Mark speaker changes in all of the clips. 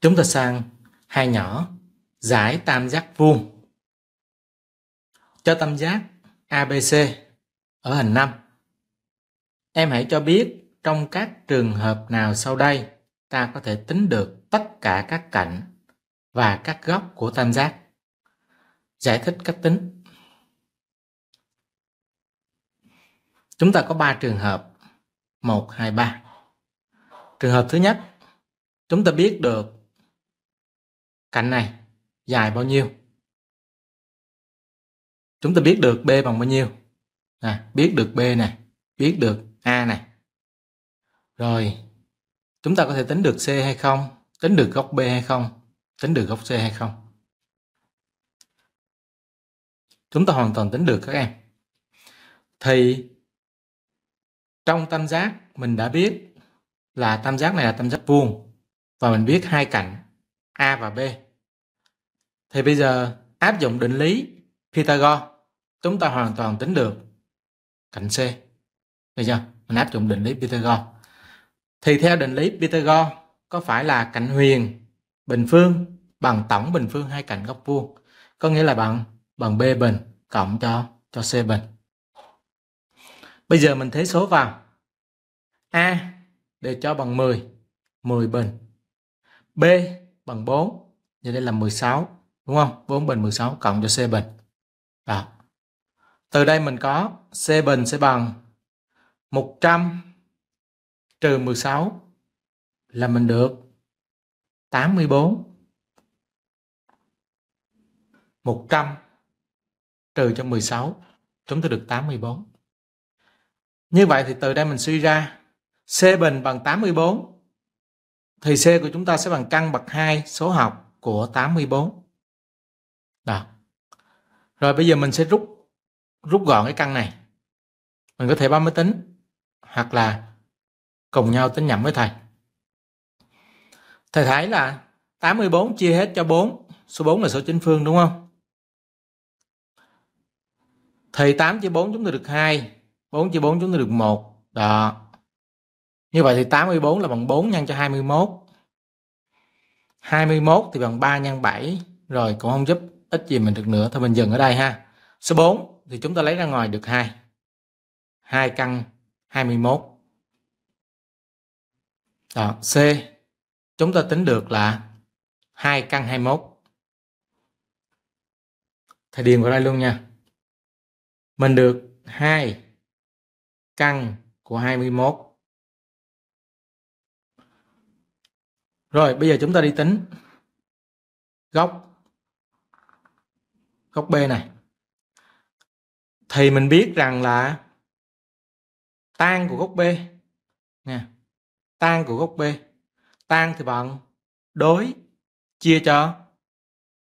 Speaker 1: Chúng ta sang hai nhỏ giải tam giác vuông cho tam giác ABC ở hình 5. Em hãy cho biết trong các trường hợp nào sau đây ta có thể tính được tất cả các cạnh và các góc của tam giác. Giải thích cách tính. Chúng ta có 3 trường hợp. 1, 2, 3. Trường hợp thứ nhất, chúng ta biết được cạnh này dài bao nhiêu
Speaker 2: chúng ta biết được b bằng bao nhiêu à, biết
Speaker 1: được b này biết được a này rồi chúng ta có thể tính được c hay không tính được góc b hay không tính được góc c hay không chúng ta hoàn toàn tính được các em thì trong tam giác mình đã biết là tam giác này là tam giác vuông và mình biết hai cạnh A và B. Thì bây giờ áp dụng định lý Pythagore, chúng ta hoàn toàn tính được cạnh C. Được chưa? Mình áp dụng định lý Pythagore. Thì theo định lý Pythagore có phải là cạnh huyền bình phương bằng tổng bình phương hai cạnh góc vuông. Có nghĩa là bằng bằng B bình cộng cho cho C bình. Bây giờ mình thế số vào. A để cho bằng 10, 10 bình. B bằng 4 vậy đây là 16 đúng không 4 bình 16 cộng cho C bình đó từ đây mình có C bình sẽ bằng 100 trừ 16 là mình được 84 100 trừ cho 16 chúng ta được 84 như vậy thì từ đây mình suy ra C bình bằng 84 thì C của chúng ta sẽ bằng căn bậc 2 số học của 84. Đó. Rồi bây giờ mình sẽ rút rút gọn cái căn này. Mình có thể bấm máy tính hoặc là cùng nhau tính nhẩm với thầy. Thầy thấy là 84 chia hết cho 4, số 4 là số chính phương đúng không? Thì 8 chia 4 chúng ta được 2, 4 chia 4 chúng ta được 1. Đó. Như vậy thì 84 là bằng 4 nhân cho 21. 21 thì bằng 3 nhân 7. Rồi cũng không giúp ít gì mình được nữa. Thôi mình dừng ở đây ha. Số 4 thì chúng ta lấy ra ngoài được 2. 2 căn 21. Đó, C chúng ta tính được là 2 căn 21. Thầy điền vào đây luôn nha. Mình được 2
Speaker 2: căn của 21
Speaker 1: Rồi bây giờ chúng ta đi tính góc góc B này. Thì mình biết rằng là tan của góc B nha. Tan của góc B. Tan thì bằng đối chia cho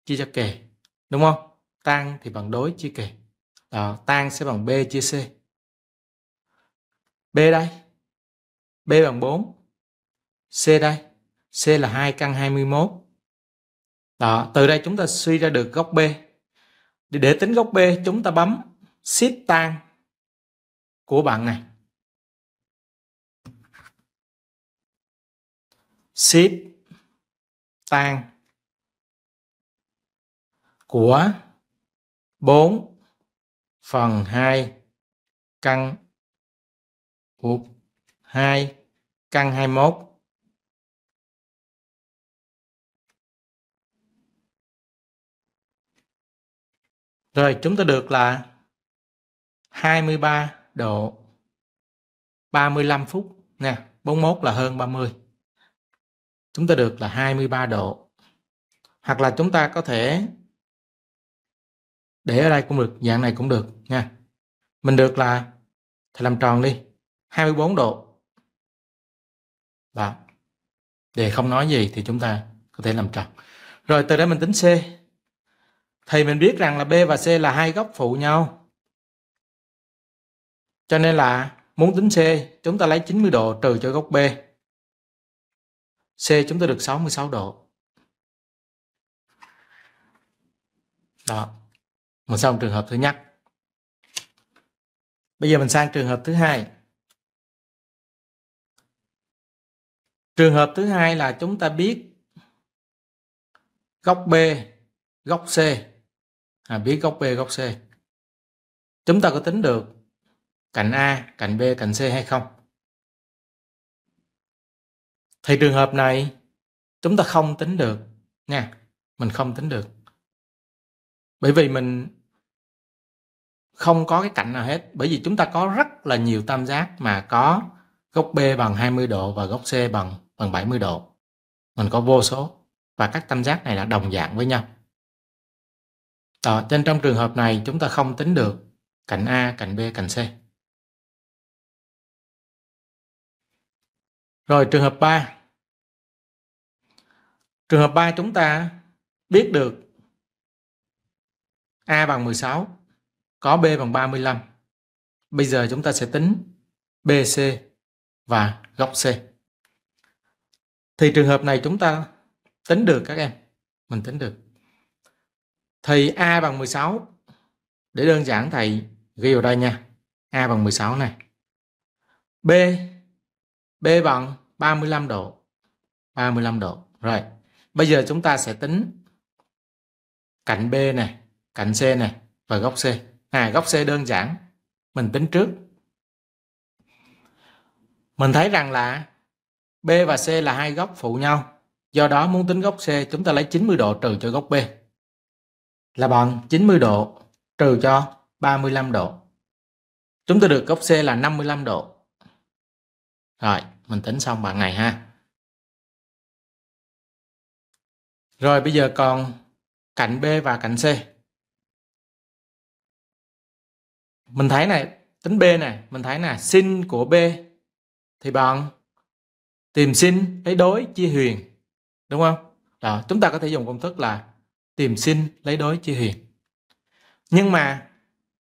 Speaker 1: chia cho kề, đúng không? Tan thì bằng đối chia kề. Đó, tan sẽ bằng B chia C. B đây. B bằng 4. C đây C là 2 căn 21. Đó, từ đây chúng ta suy ra được góc B. Để, để tính góc B, chúng ta bấm shift tan
Speaker 2: của bạn này. Shift tan của 4 phần 2 căn 1 2 căn 21
Speaker 1: Rồi chúng ta được là 23 độ 35 phút nè, 41 là hơn 30. Chúng ta được là 23 độ. Hoặc là chúng ta có thể để ở đây cũng được, dạng này cũng được nha. Mình được là thì làm tròn đi, 24 độ. Đó. Để không nói gì thì chúng ta có thể làm tròn. Rồi từ đây mình tính C thì mình biết rằng là B và C là hai góc phụ nhau. Cho nên là muốn tính C, chúng ta lấy 90 độ trừ cho góc B. C chúng ta được 66 độ. Đó. Mình xong trường hợp thứ nhất. Bây giờ mình
Speaker 2: sang trường hợp thứ hai. Trường hợp
Speaker 1: thứ hai là chúng ta biết góc B, góc C à, biết góc B góc C chúng ta có tính được cạnh A cạnh B cạnh C hay không thì trường hợp này chúng ta không tính được nha mình không tính được bởi vì mình không có cái cạnh nào hết bởi vì chúng ta có rất là nhiều tam giác mà có góc B bằng 20 độ và góc C bằng bằng 70 độ mình có vô số và các tam giác này là đồng dạng với nhau đó, ờ, nên trong trường hợp này chúng ta không tính được cạnh A, cạnh B, cạnh C.
Speaker 2: Rồi trường hợp 3.
Speaker 1: Trường hợp 3 chúng ta biết được A bằng 16, có B bằng 35. Bây giờ chúng ta sẽ tính BC và góc C. Thì trường hợp này chúng ta tính được các em, mình tính được thì A bằng 16 để đơn giản thầy ghi vào đây nha A bằng 16 này B B bằng 35 độ 35 độ rồi bây giờ chúng ta sẽ tính cạnh B này cạnh C này và góc C à góc C đơn giản mình tính trước mình thấy rằng là B và C là hai góc phụ nhau do đó muốn tính góc C chúng ta lấy 90 độ trừ cho góc B là bằng 90 độ trừ cho 35 độ. Chúng ta được góc C là 55 độ. Rồi, mình tính xong bạn này ha.
Speaker 2: Rồi bây giờ còn cạnh B và cạnh C. Mình thấy này, tính B này,
Speaker 1: mình thấy là sin của B thì bằng tìm sin lấy đối chia huyền. Đúng không? Đó, chúng ta có thể dùng công thức là tìm sinh lấy đối chia hiền nhưng mà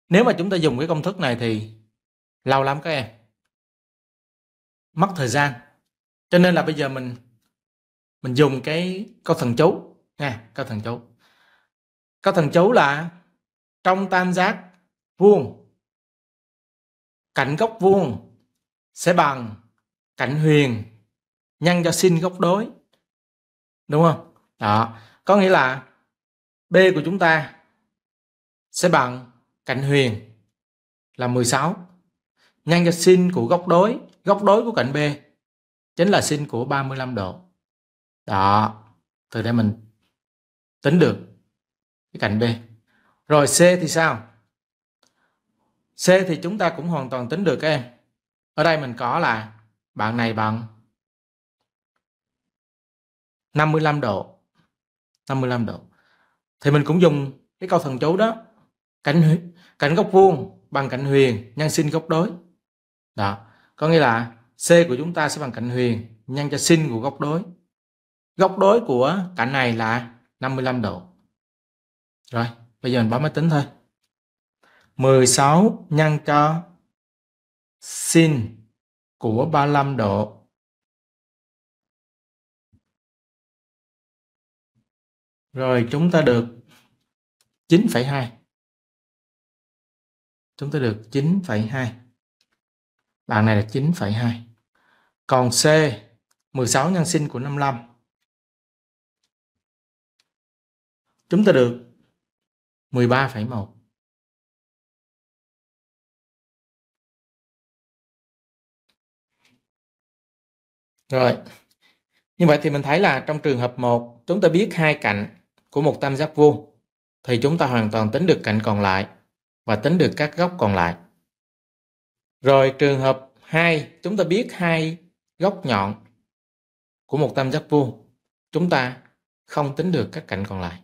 Speaker 1: nếu mà chúng ta dùng cái công thức này thì lâu lắm các em mất thời gian cho nên là bây giờ mình mình dùng cái câu thần chú nha câu thần chú câu thần chú là trong tam giác vuông cạnh góc vuông sẽ bằng cạnh huyền nhân cho sin góc đối đúng không đó có nghĩa là B của chúng ta sẽ bằng cạnh huyền là 16 nhân cho sin của góc đối góc đối của cạnh B chính là sin của 35 độ đó từ đây mình tính được cái cạnh B rồi C thì sao C thì chúng ta cũng hoàn toàn tính được các em ở đây mình có là bạn này bằng 55 độ 55 độ thì mình cũng dùng cái câu thần chú đó cạnh cạnh góc vuông bằng cạnh huyền nhân sin góc đối đó có nghĩa là c của chúng ta sẽ bằng cạnh huyền nhân cho sin của góc đối góc đối của cạnh này là 55 độ rồi bây giờ mình bấm máy tính thôi 16 nhân cho
Speaker 2: sin của 35 độ Rồi chúng ta được 9,2. Chúng ta được 9,2. Bạn này là 9,2. Còn C 16 nhân sin của 55. Chúng ta được 13,1. Rồi.
Speaker 1: Như vậy thì mình thấy là trong trường hợp 1 chúng ta biết hai cạnh của một tam giác vuông thì chúng ta hoàn toàn tính được cạnh còn lại và tính được các góc còn lại. Rồi trường hợp 2, chúng ta biết hai góc nhọn của một tam giác vuông, chúng ta không tính được các cạnh còn lại.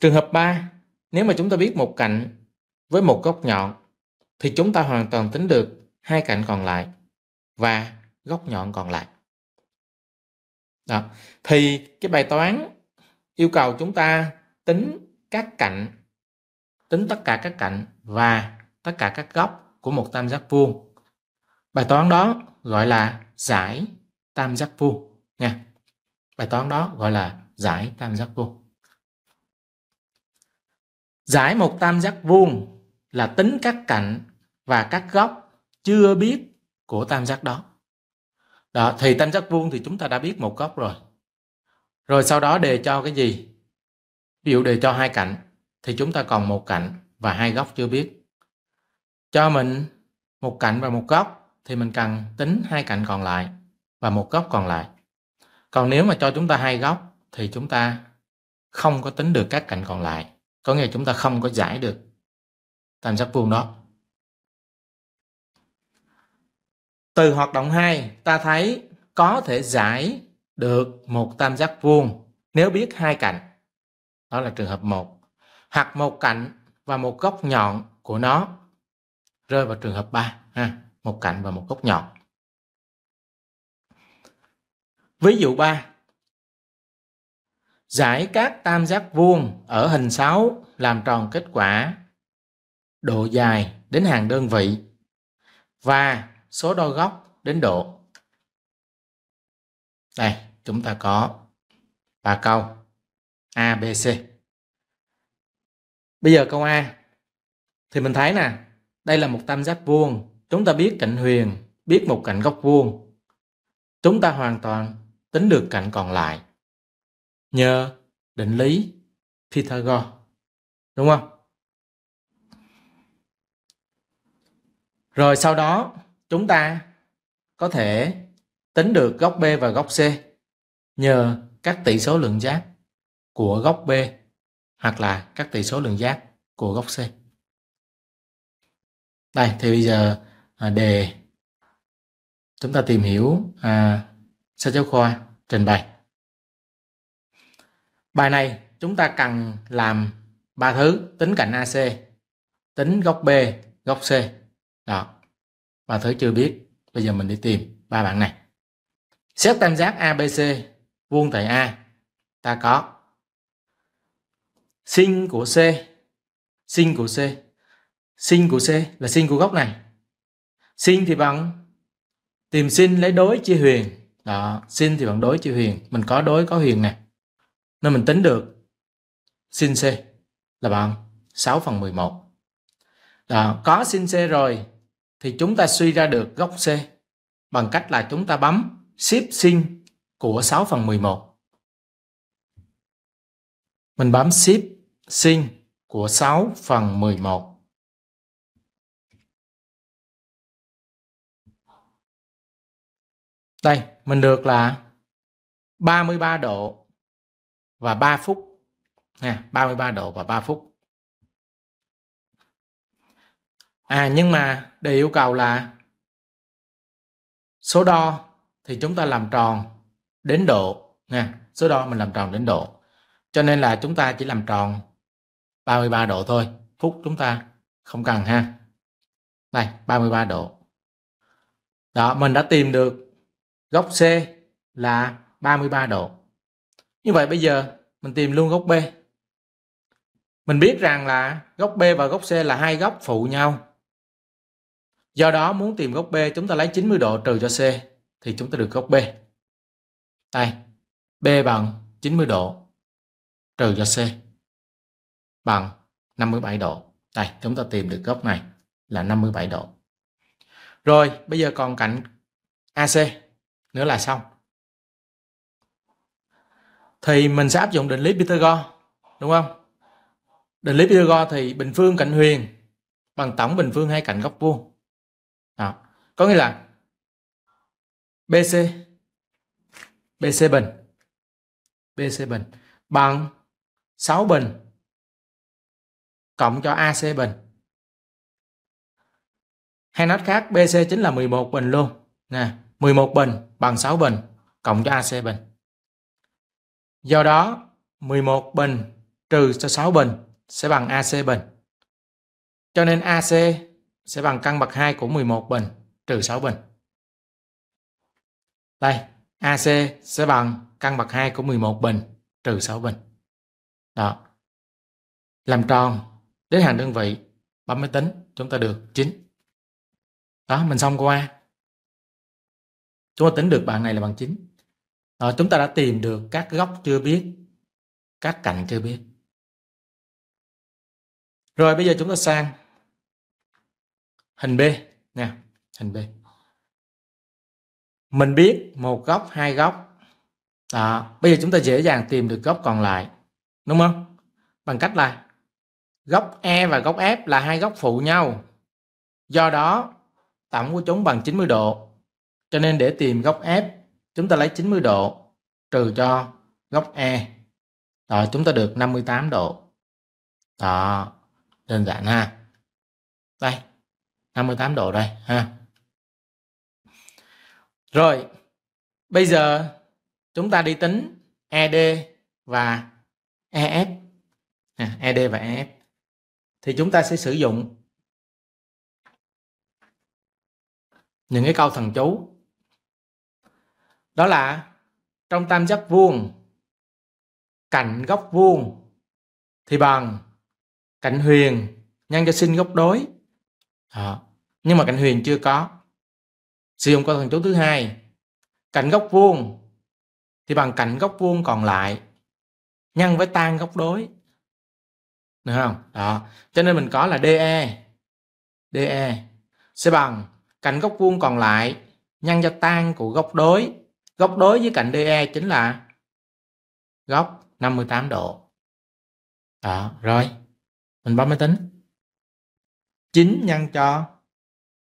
Speaker 1: Trường hợp 3, nếu mà chúng ta biết một cạnh với một góc nhọn thì chúng ta hoàn toàn tính được hai cạnh còn lại và góc nhọn còn lại. Đó. Thì cái bài toán yêu cầu chúng ta tính các cạnh tính tất cả các cạnh và tất cả các góc của một tam giác vuông bài toán đó gọi là giải tam giác vuông nha bài toán đó gọi là giải tam giác vuông giải một tam giác vuông là tính các cạnh và các góc chưa biết của tam giác đó đó thì tam giác vuông thì chúng ta đã biết một góc rồi rồi sau đó đề cho cái gì? Ví dụ đề cho hai cạnh thì chúng ta còn một cạnh và hai góc chưa biết. Cho mình một cạnh và một góc thì mình cần tính hai cạnh còn lại và một góc còn lại. Còn nếu mà cho chúng ta hai góc thì chúng ta không có tính được các cạnh còn lại. Có nghĩa chúng ta không có giải được tam giác vuông đó. Từ hoạt động 2, ta thấy có thể giải được một tam giác vuông nếu biết hai cạnh. Đó là trường hợp một Hoặc một cạnh và một góc nhọn của nó rơi vào trường hợp 3 ha, một cạnh và một góc nhọn. Ví dụ 3. Giải các tam giác vuông ở hình 6 làm tròn kết quả độ dài đến hàng đơn vị và số đo góc đến độ. Đây, chúng ta có ba câu A, B, C. Bây giờ câu A thì mình thấy nè, đây là một tam giác vuông. Chúng ta biết cạnh huyền, biết một cạnh góc vuông. Chúng ta hoàn toàn tính được cạnh còn lại nhờ định lý Pythagore. Đúng không? Rồi sau đó chúng ta có thể tính được góc B và góc C nhờ các tỷ số lượng giác của góc B hoặc là các tỷ số lượng giác của góc C. Đây thì bây giờ à, đề chúng ta tìm hiểu à, sách giáo khoa trình bày. Bài này chúng ta cần làm ba thứ tính cạnh AC, tính góc B, góc C. Đó. Ba thứ chưa biết, bây giờ mình đi tìm ba bạn này. Xét tam giác ABC vuông tại A ta có sin của C sin của C sin của C là sin của góc này sin thì bằng tìm sin lấy đối chia huyền đó sin thì bằng đối chia huyền mình có đối có huyền nè nên mình tính được sin C là bằng 6 phần 11 đó, có sin C rồi thì chúng ta suy ra được góc C bằng cách là chúng ta bấm shift sin của 6 phần 11. Mình bấm Shift
Speaker 2: Sin của 6 phần 11. Đây, mình được là
Speaker 1: 33 độ và 3 phút. Nè, 33 độ và 3 phút. À nhưng mà đề yêu cầu là số đo thì chúng ta làm tròn đến độ nha số đo mình làm tròn đến độ cho nên là chúng ta chỉ làm tròn 33 độ thôi phút chúng ta không cần ha Đây, 33 độ đó mình đã tìm được góc C là 33 độ như vậy bây giờ mình tìm luôn góc B mình biết rằng là góc B và góc C là hai góc phụ nhau do đó muốn tìm góc B chúng ta lấy 90 độ trừ cho C thì chúng ta được góc B đây, B bằng 90 độ trừ cho C bằng 57 độ. Đây, chúng ta tìm được góc này là 57 độ. Rồi, bây giờ còn cạnh AC nữa là xong. Thì mình sẽ áp dụng định lý Pythagore, đúng không? Định lý Pythagore thì bình phương cạnh huyền bằng tổng bình phương hai cạnh góc vuông. Đó. Có nghĩa là BC BC bình BC bình bằng 6 bình cộng cho AC bình hay nói khác BC chính là 11 bình luôn nè 11 bình bằng 6 bình cộng cho AC bình do đó 11 bình trừ cho 6 bình sẽ bằng AC bình cho nên AC sẽ bằng căn bậc 2 của 11 bình trừ 6 bình đây AC sẽ bằng căn bậc 2 của 11 bình trừ 6 bình. Đó. Làm tròn đến hàng đơn vị bấm máy tính chúng ta được 9. Đó, mình xong qua. Chúng ta tính được bạn này là bằng 9.
Speaker 2: Đó, chúng ta đã tìm được các góc chưa biết, các cạnh chưa biết. Rồi bây giờ chúng ta sang hình B
Speaker 1: nè, hình B mình biết một góc hai góc đó. bây giờ chúng ta dễ dàng tìm được góc còn lại đúng không bằng cách là góc E và góc F là hai góc phụ nhau do đó tổng của chúng bằng 90 độ cho nên để tìm góc F chúng ta lấy 90 độ trừ cho góc E đó chúng ta được 58 độ đó đơn giản ha đây 58 độ đây ha rồi, bây giờ chúng ta đi tính ED và EF. À, ED và EF. Thì chúng ta sẽ sử dụng
Speaker 2: những cái câu thần chú. Đó là
Speaker 1: trong tam giác vuông cạnh góc vuông thì bằng cạnh huyền nhân cho sin góc đối. À, nhưng mà cạnh huyền chưa có siêu có thần chú thứ hai cạnh góc vuông thì bằng cạnh góc vuông còn lại nhân với tan góc đối được không đó cho nên mình có là DE DE sẽ bằng cạnh góc vuông còn lại nhân cho tan của góc đối góc đối với cạnh DE chính là góc 58 độ đó
Speaker 2: rồi mình bấm máy tính 9 nhân cho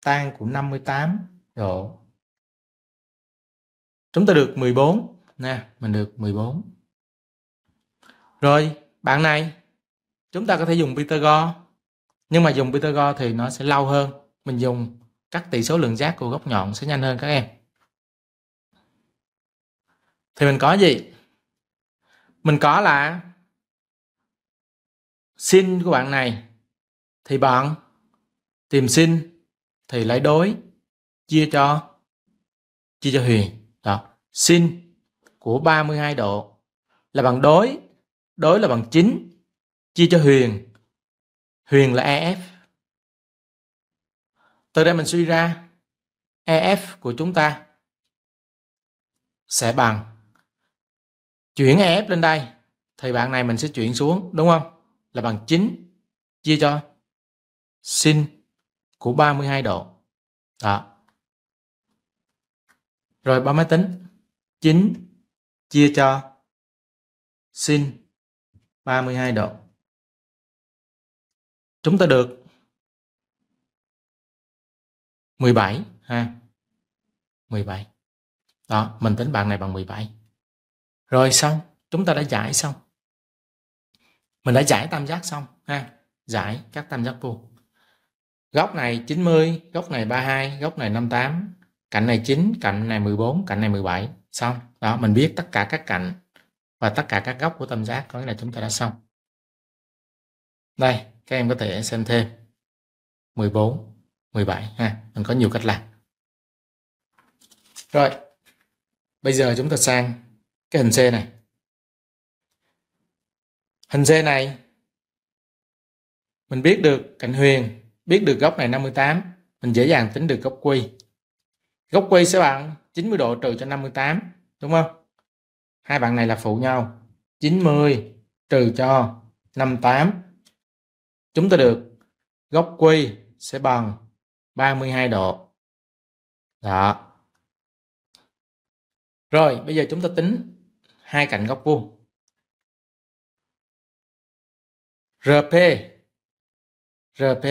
Speaker 1: tan của 58
Speaker 2: độ. Dạ. Chúng ta được 14
Speaker 1: nè, mình được 14. Rồi, bạn này chúng ta có thể dùng Pythagore. Nhưng mà dùng Pythagore thì nó sẽ lâu hơn. Mình dùng các tỷ số lượng giác của góc nhọn sẽ nhanh hơn các em. Thì mình có gì? Mình có là sin của bạn này thì bạn tìm sin thì lấy đối chia cho chia cho Huyền đó sin của 32 độ là bằng đối đối là bằng 9 chia cho Huyền Huyền là EF từ đây mình suy ra EF của chúng ta sẽ bằng chuyển EF lên đây thì bạn này mình sẽ chuyển xuống đúng không? Là bằng 9 chia cho sin của 32 độ. Đó. Rồi bấm máy tính. 9
Speaker 2: chia cho sin 32 độ. Chúng ta được
Speaker 1: 17 ha. 17. Đó, mình tính bằng này bằng 17. Rồi xong, chúng ta đã giải xong. Mình đã giải tam giác xong ha. Giải các tam giác vuông. Góc này 90, góc này 32, góc này 58, cạnh này 9 cạnh này 14 cạnh này 17 xong đó mình biết tất cả các cạnh và tất cả các góc của tam giác có nghĩa là chúng ta đã xong đây các em có thể xem thêm 14 17 ha mình có nhiều cách làm rồi bây giờ chúng ta sang cái hình C này hình C này mình biết được cạnh huyền biết được góc này 58 mình dễ dàng tính được góc quy góc quay sẽ bằng 90 độ trừ cho 58 đúng không hai bạn này là phụ nhau 90 trừ cho 58 chúng ta được góc quy sẽ bằng 32
Speaker 2: độ đó rồi bây giờ chúng ta tính hai cạnh góc vuông
Speaker 1: RP RP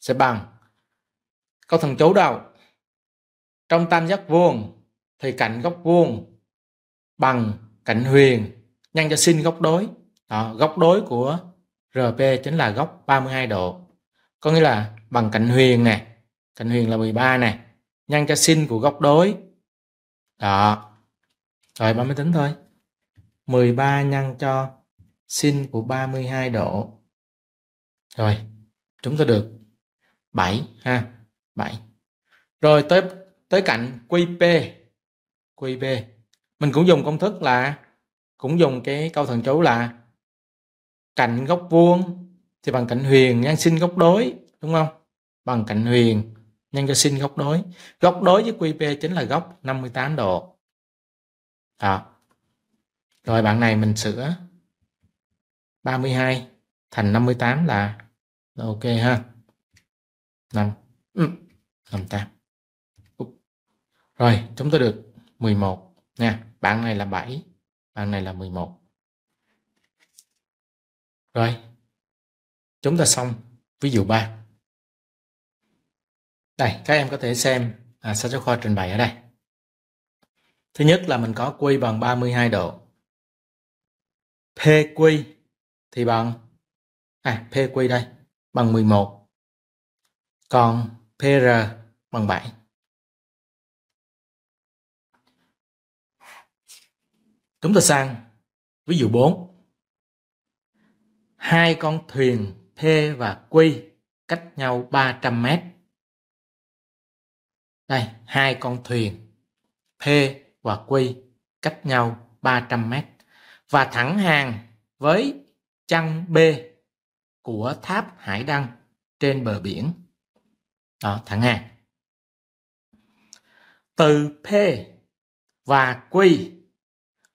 Speaker 1: sẽ bằng có thằng chấu đâu trong tam giác vuông thì cạnh góc vuông bằng cạnh huyền nhân cho sin góc đối đó, góc đối của RP chính là góc 32 độ có nghĩa là bằng cạnh huyền này cạnh huyền là 13 này nhân cho sin của góc đối đó rồi ba mới tính thôi 13 nhân cho sin của 32 độ rồi chúng ta được 7 ha 7 rồi tới tới cạnh QP QP mình cũng dùng công thức là cũng dùng cái câu thần chú là cạnh góc vuông thì bằng cạnh huyền nhân sin góc đối đúng không bằng cạnh huyền nhân cho sin góc đối góc đối với QP chính là góc 58 độ đó rồi bạn này mình sửa 32 thành 58 là, ok ha 5 58 ừ. Rồi, chúng tôi được 11 nha. Bạn này là 7, bạn này là 11. Rồi. Chúng ta xong ví dụ 3. Đây, các em có thể xem à, sách giáo khoa trình bày ở đây. Thứ nhất là mình có Q bằng 32 độ. PQ thì bằng
Speaker 2: à PQ đây bằng 11. Còn PR bằng 7.
Speaker 1: Chúng ta sang ví dụ 4. Hai con thuyền P và Q cách nhau 300 mét. Đây, hai con thuyền P và Q cách nhau 300 mét và thẳng hàng với chân B của tháp Hải Đăng trên bờ biển. Đó, thẳng hàng. Từ P và Q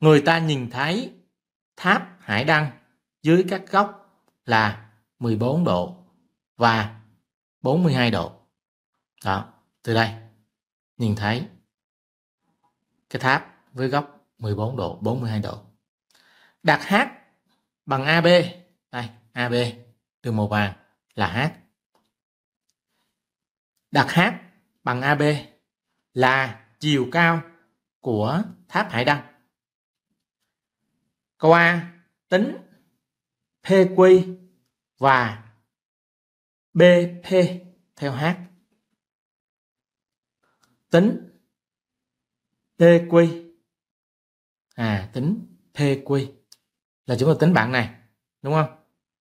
Speaker 1: người ta nhìn thấy tháp hải đăng dưới các góc là 14 độ và 42 độ. Đó, từ đây nhìn thấy cái tháp với góc 14 độ, 42 độ. Đặt H bằng AB. Đây, AB từ màu vàng là H. Đặt H bằng AB là chiều cao của tháp hải đăng câu a tính pq và bp theo h tính pq à tính pq là chúng ta tính bạn này đúng không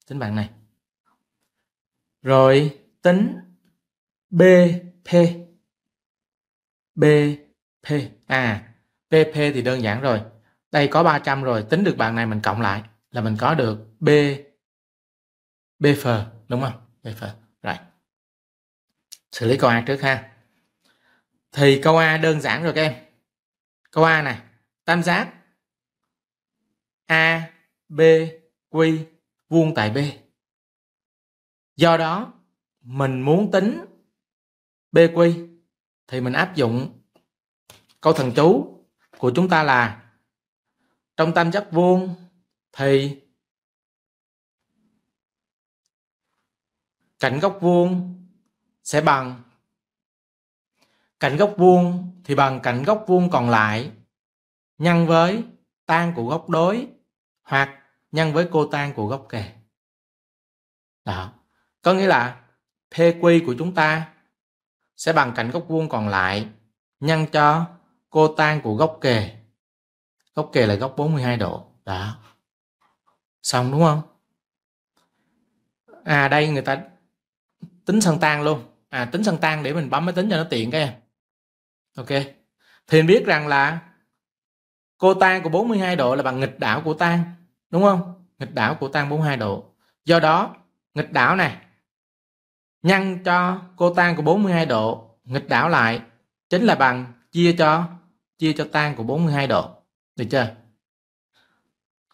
Speaker 1: tính bạn này rồi tính bp bp à pp thì đơn giản rồi đây có 300 rồi tính được bạn này mình cộng lại là mình có được b b phờ đúng không b phờ rồi xử lý câu a trước ha thì câu a đơn giản rồi các em câu a này tam giác a b q vuông tại b do đó mình muốn tính bq thì mình áp dụng câu thần chú của chúng ta là trong tam giác vuông thì cạnh góc vuông sẽ bằng cạnh góc vuông thì bằng cạnh góc vuông còn lại nhân với tan của góc đối hoặc nhân với cô tan của góc kề. Đó. Có nghĩa là PQ của chúng ta sẽ bằng cạnh góc vuông còn lại nhân cho cô tan của góc kề góc kề là góc 42 độ đó xong đúng không à đây người ta tính sân tan luôn à tính sân tan để mình bấm máy tính cho nó tiện các em ok thì mình biết rằng là cô tan của 42 độ là bằng nghịch đảo của tan đúng không nghịch đảo của tan 42 độ do đó nghịch đảo này nhân cho cô tan của 42 độ nghịch đảo lại chính là bằng chia cho chia cho tan của 42 độ được chưa?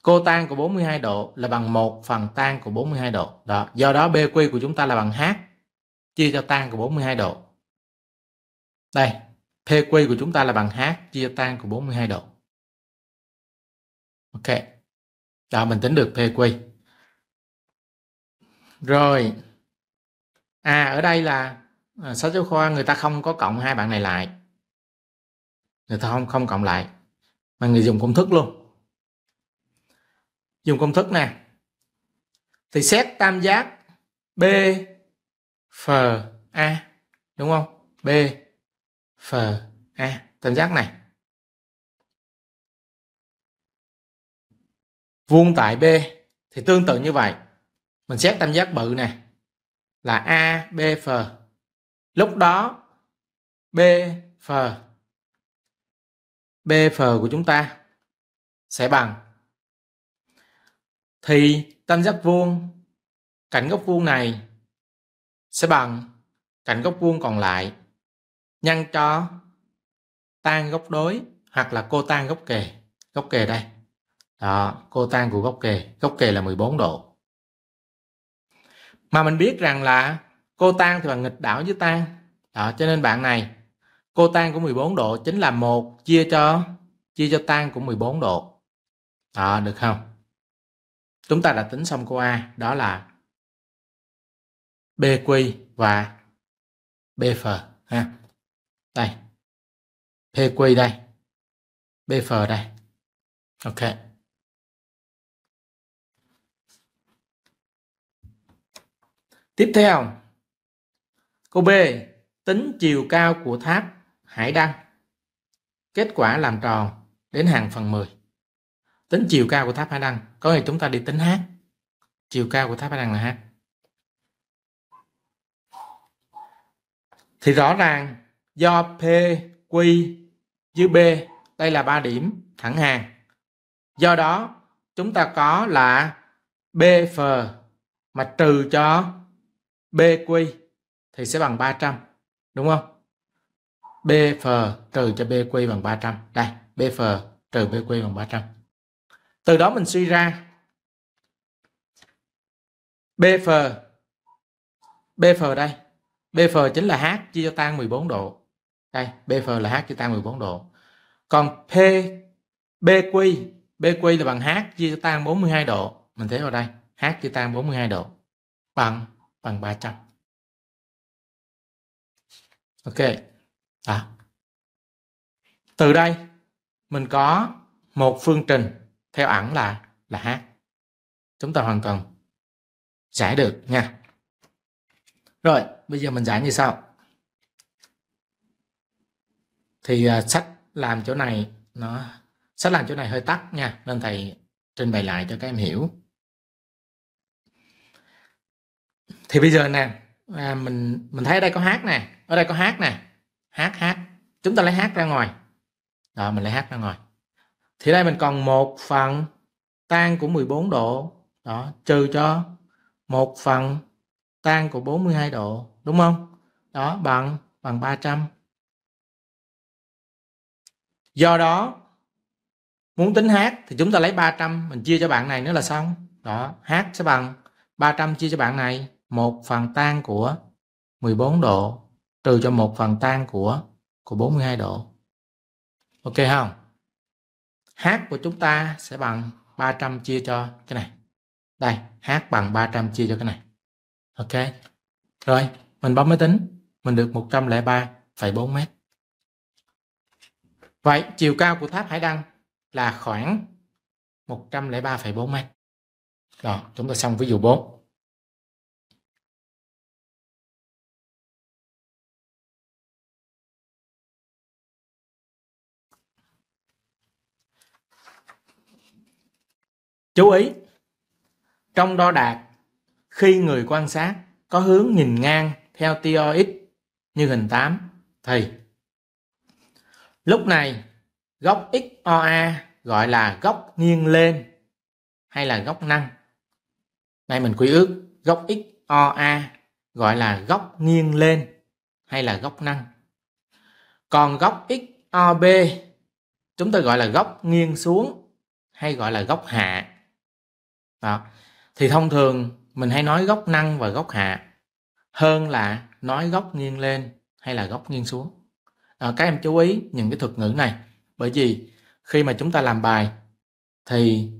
Speaker 1: Cô tan của 42 độ là bằng 1 phần tan của 42 độ. Đó. Do đó BQ của chúng ta là bằng H chia cho tan của 42 độ. Đây, PQ của chúng ta là bằng H chia tan của 42 độ.
Speaker 2: Ok. Đó, mình tính được PQ.
Speaker 1: Rồi. À, ở đây là à, sách giáo khoa người ta không có cộng hai bạn này lại. Người ta không không cộng lại mà người dùng công thức luôn dùng công thức nè thì xét tam giác b f a đúng không b
Speaker 2: f a tam giác này
Speaker 1: vuông tại b thì tương tự như vậy mình xét tam giác bự này là a b f lúc đó b f BF của chúng ta sẽ bằng thì tam giác vuông cạnh góc vuông này sẽ bằng cạnh góc vuông còn lại nhân cho tan góc đối hoặc là cô tan góc kề góc kề đây đó cô tan của góc kề góc kề là 14 độ mà mình biết rằng là cô tan thì bằng nghịch đảo với tan đó cho nên bạn này cô tan của 14 độ chính là 1 chia cho chia cho tan của 14 độ. À, được không? Chúng ta đã tính xong câu A, đó là
Speaker 2: BQ và BF ha. Đây. PQ đây. BF đây. Ok.
Speaker 1: Tiếp theo, câu B, tính chiều cao của tháp Hải Đăng. Kết quả làm tròn đến hàng phần 10. Tính chiều cao của tháp Hải Đăng, có nghĩa chúng ta đi tính h. Chiều cao của tháp Hải Đăng là h. Thì rõ ràng do P, Q dưới B, đây là ba điểm thẳng hàng. Do đó, chúng ta có là BF mà trừ cho BQ thì sẽ bằng 300, đúng không? BF trừ cho BQ bằng 300. Đây, BF trừ BQ bằng 300. Từ đó mình suy ra BF BF đây, BF chính là H chia cho tan 14 độ. Đây, BF là H chia tan 14 độ. Còn P BQ, BQ là bằng H chia cho tan 42 độ. Mình thấy vào đây, H chia tan 42 độ bằng bằng 300. Ok đó. À. từ đây mình có một phương trình theo ẩn là là h chúng ta hoàn toàn giải được nha rồi bây giờ mình giải như sau thì uh, sách làm chỗ này nó sách làm chỗ này hơi tắt nha nên thầy trình bày lại cho các em hiểu thì bây giờ nè à, mình mình thấy ở đây có hát nè ở đây có hát nè hát hát chúng ta lấy hát ra ngoài đó mình lấy hát ra ngoài thì đây mình còn một phần tan của 14 độ đó trừ cho một phần tan của 42 độ đúng không đó bằng bằng 300 do đó muốn tính h thì chúng ta lấy 300 mình chia cho bạn này nữa là xong đó h sẽ bằng 300 chia cho bạn này một phần tan của 14 độ trừ cho một phần tan của của 42 độ. Ok không? H của chúng ta sẽ bằng 300 chia cho cái này. Đây, H bằng 300 chia cho cái này. Ok. Rồi, mình bấm máy tính, mình được 103,4 mét. Vậy, chiều cao của tháp Hải Đăng là khoảng 103,4 mét. Rồi, chúng ta xong ví dụ 4. Chú ý, trong đo đạt, khi người quan sát có hướng nhìn ngang theo tia x như hình 8 thì lúc này góc XOA gọi là góc nghiêng lên hay là góc năng. Nay mình quy ước góc XOA gọi là góc nghiêng lên hay là góc năng. Còn góc XOB chúng ta gọi là góc nghiêng xuống hay gọi là góc hạ đó thì thông thường mình hay nói góc năng và góc hạ hơn là nói góc nghiêng lên hay là góc nghiêng xuống à, ờ, các em chú ý những cái thuật ngữ này bởi vì khi mà chúng ta làm bài thì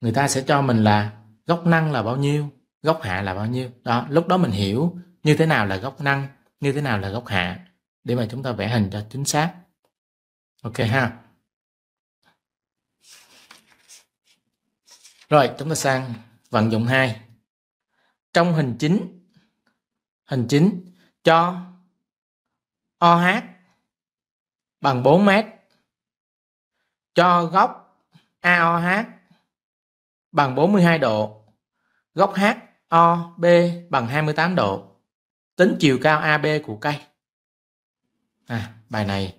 Speaker 1: người ta sẽ cho mình là góc năng là bao nhiêu góc hạ là bao nhiêu đó lúc đó mình hiểu như thế nào là góc năng như thế nào là góc hạ để mà chúng ta vẽ hình cho chính xác ok ha Rồi chúng ta sang vận dụng 2. Trong hình chính hình chính cho OH bằng 4 mét cho góc AOH bằng 42 độ, góc HOB bằng 28 độ. Tính chiều cao AB của cây. À, bài này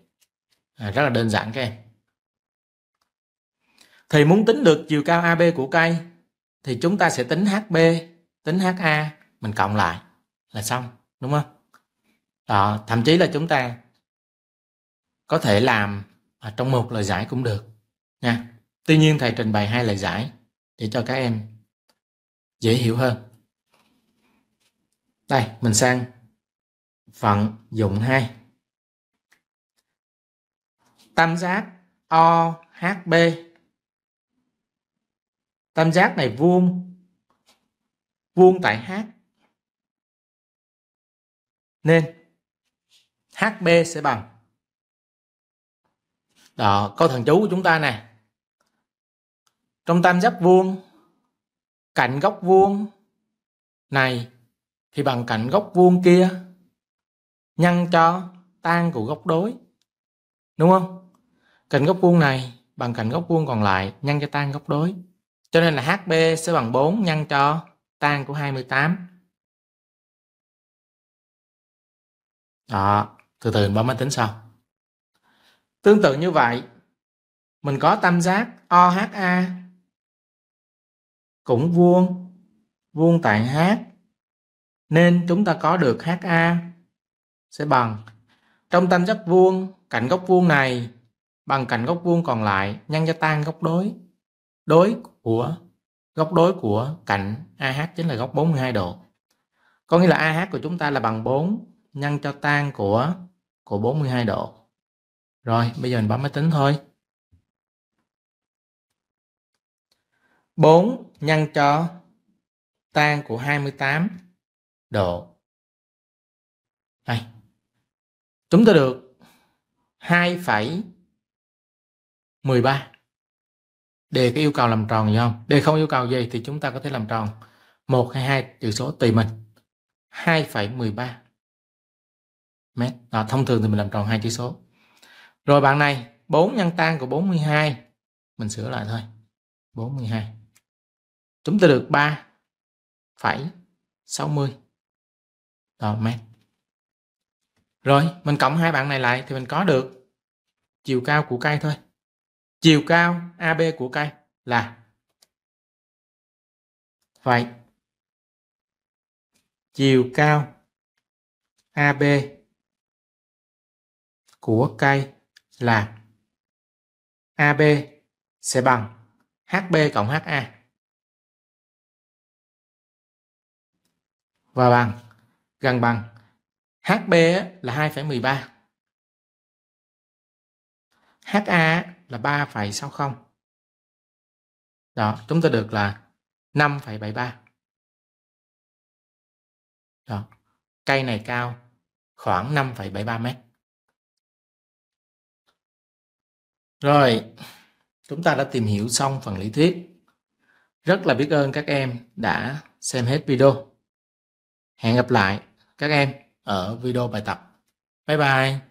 Speaker 1: à, rất là đơn giản các em thì muốn tính được chiều cao AB của cây thì chúng ta sẽ tính HB, tính HA mình cộng lại là xong, đúng không? Đó, thậm chí là chúng ta có thể làm ở à, trong một lời giải cũng được nha. Tuy nhiên thầy trình bày hai lời giải để cho các em dễ hiểu hơn. Đây, mình sang vận dụng 2. Tam giác OHB tam giác này vuông vuông tại
Speaker 2: h nên hb
Speaker 1: sẽ bằng đó câu thần chú của chúng ta này trong tam giác vuông cạnh góc vuông này thì bằng cạnh góc vuông kia nhân cho tan của góc đối đúng không cạnh góc vuông này bằng cạnh góc vuông còn lại nhân cho tan góc đối cho nên là HB sẽ bằng 4 nhân cho tan của 28.
Speaker 2: Đó, từ từ bấm
Speaker 1: máy tính sau. Tương tự như vậy, mình có tam giác OHA cũng vuông, vuông tại H. Nên chúng ta có được HA sẽ bằng trong tam giác vuông, cạnh góc vuông này bằng cạnh góc vuông còn lại nhân cho tan góc đối. Đối của góc đối của cạnh AH chính là góc 42 độ. Có nghĩa là AH của chúng ta là bằng 4 nhân cho tan của của 42 độ. Rồi, bây giờ mình bấm máy tính thôi. 4 nhân cho tan của 28
Speaker 2: độ. Đây. Chúng ta
Speaker 1: được 2,13 đề cái yêu cầu làm tròn gì không? D không yêu cầu gì thì chúng ta có thể làm tròn một hay hai chữ số tùy mình. 2,13 mét. Đó, thông thường thì mình làm tròn hai chữ số. Rồi bạn này 4 nhân tan của 42 mình sửa lại thôi. 42. Chúng ta được 3,60 đó mét. Rồi, mình cộng hai bạn này lại thì mình có được chiều cao của cây thôi chiều cao AB của cây là vậy
Speaker 2: chiều cao AB của cây là AB sẽ bằng HB cộng HA
Speaker 1: và bằng gần bằng HB là 2,13 HA là 3,60
Speaker 2: đó chúng ta được là 5,73 đó cây này cao khoảng 5,73 mét
Speaker 1: rồi chúng ta đã tìm hiểu xong phần lý thuyết rất là biết ơn các em đã xem hết video hẹn gặp lại các em ở video bài tập bye bye